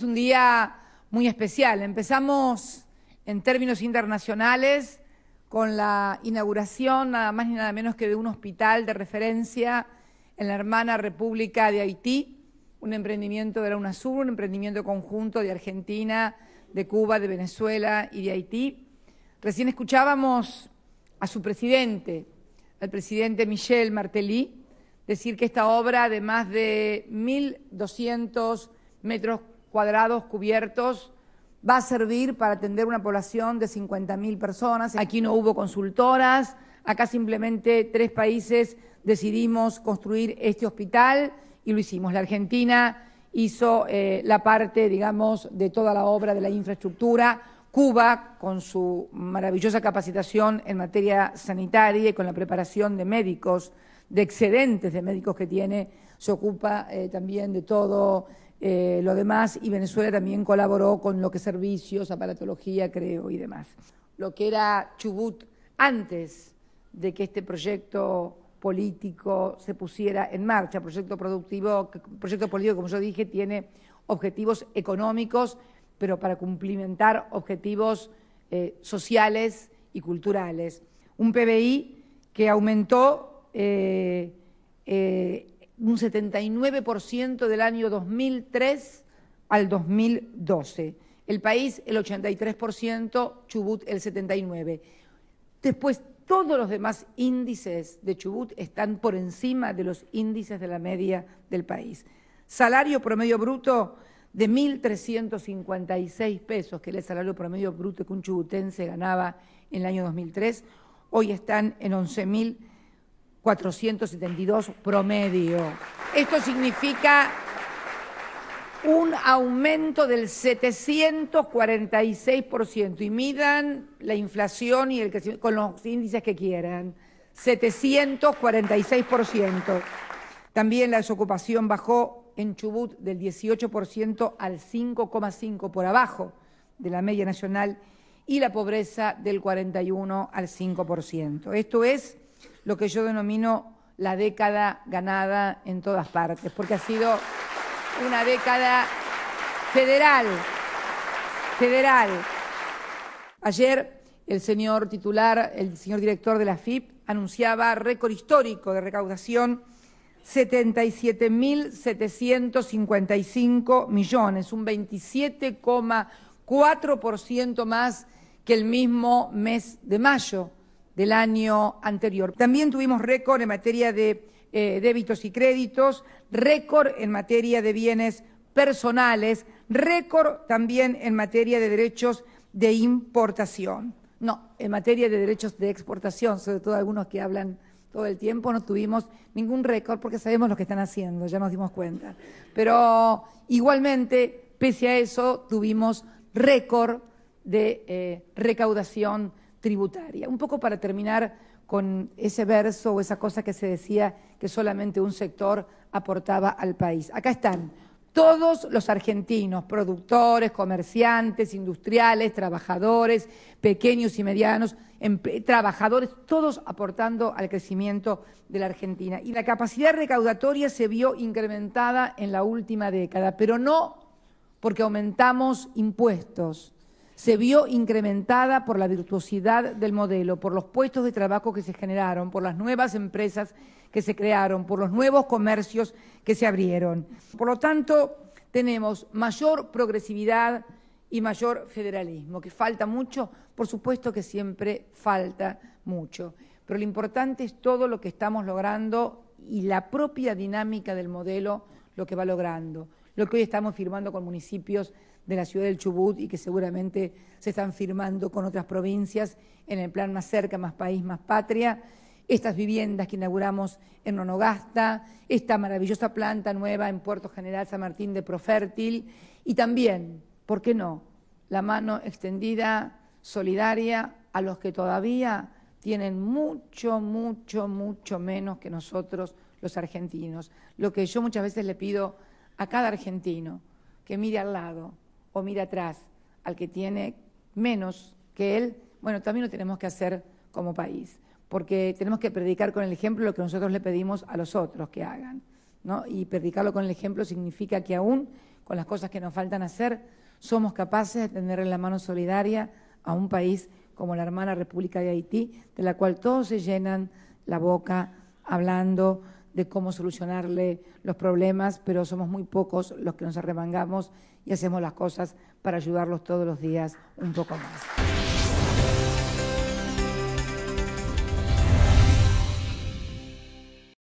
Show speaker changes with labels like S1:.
S1: Es un día muy especial. Empezamos en términos internacionales con la inauguración, nada más ni nada menos que de un hospital de referencia en la hermana República de Haití, un emprendimiento de la UNASUR, un emprendimiento conjunto de Argentina, de Cuba, de Venezuela y de Haití. Recién escuchábamos a su presidente, al presidente Michel Martelly, decir que esta obra de más de 1.200 metros cuadrados cubiertos va a servir para atender una población de 50.000 personas. Aquí no hubo consultoras, acá simplemente tres países decidimos construir este hospital y lo hicimos. La Argentina hizo eh, la parte, digamos, de toda la obra de la infraestructura. Cuba, con su maravillosa capacitación en materia sanitaria y con la preparación de médicos, de excedentes de médicos que tiene, se ocupa eh, también de todo eh, lo demás, y Venezuela también colaboró con lo que servicios, aparatología, creo, y demás. Lo que era Chubut antes de que este proyecto político se pusiera en marcha, proyecto productivo, proyecto político, como yo dije, tiene objetivos económicos, pero para cumplimentar objetivos eh, sociales y culturales. Un PBI que aumentó eh, un 79% del año 2003 al 2012. El país el 83%, Chubut el 79%. Después todos los demás índices de Chubut están por encima de los índices de la media del país. Salario promedio bruto de 1.356 pesos, que era el salario promedio bruto que un chubutense ganaba en el año 2003, hoy están en 11.000 472 promedio. Esto significa un aumento del 746%. Y midan la inflación y el con los índices que quieran. 746%. También la desocupación bajó en Chubut del 18% al 5,5% por abajo de la media nacional y la pobreza del 41 al 5%. Esto es lo que yo denomino la década ganada en todas partes, porque ha sido una década federal, federal. Ayer el señor titular, el señor director de la FIP, anunciaba récord histórico de recaudación, 77.755 millones, un 27,4% más que el mismo mes de mayo del año anterior. También tuvimos récord en materia de eh, débitos y créditos, récord en materia de bienes personales, récord también en materia de derechos de importación. No, en materia de derechos de exportación, sobre todo algunos que hablan todo el tiempo, no tuvimos ningún récord porque sabemos lo que están haciendo, ya nos dimos cuenta. Pero igualmente, pese a eso, tuvimos récord de eh, recaudación tributaria. Un poco para terminar con ese verso o esa cosa que se decía que solamente un sector aportaba al país. Acá están todos los argentinos, productores, comerciantes, industriales, trabajadores, pequeños y medianos, trabajadores, todos aportando al crecimiento de la Argentina. Y la capacidad recaudatoria se vio incrementada en la última década, pero no porque aumentamos impuestos, se vio incrementada por la virtuosidad del modelo, por los puestos de trabajo que se generaron, por las nuevas empresas que se crearon, por los nuevos comercios que se abrieron. Por lo tanto, tenemos mayor progresividad y mayor federalismo, que falta mucho, por supuesto que siempre falta mucho, pero lo importante es todo lo que estamos logrando y la propia dinámica del modelo lo que va logrando lo que hoy estamos firmando con municipios de la ciudad del Chubut y que seguramente se están firmando con otras provincias en el plan Más cerca, Más País, Más Patria, estas viviendas que inauguramos en Nonogasta, esta maravillosa planta nueva en Puerto General San Martín de Profértil y también, ¿por qué no?, la mano extendida, solidaria a los que todavía tienen mucho, mucho, mucho menos que nosotros los argentinos. Lo que yo muchas veces le pido a cada argentino que mire al lado o mire atrás al que tiene menos que él, bueno, también lo tenemos que hacer como país, porque tenemos que predicar con el ejemplo lo que nosotros le pedimos a los otros que hagan, Y predicarlo con el ejemplo significa que aún con las cosas que nos faltan hacer, somos capaces de tener en la mano solidaria a un país como la hermana República de Haití, de la cual todos se llenan la boca hablando de cómo solucionarle los problemas, pero somos muy pocos los que nos arremangamos y hacemos las cosas para ayudarlos todos los días un poco más.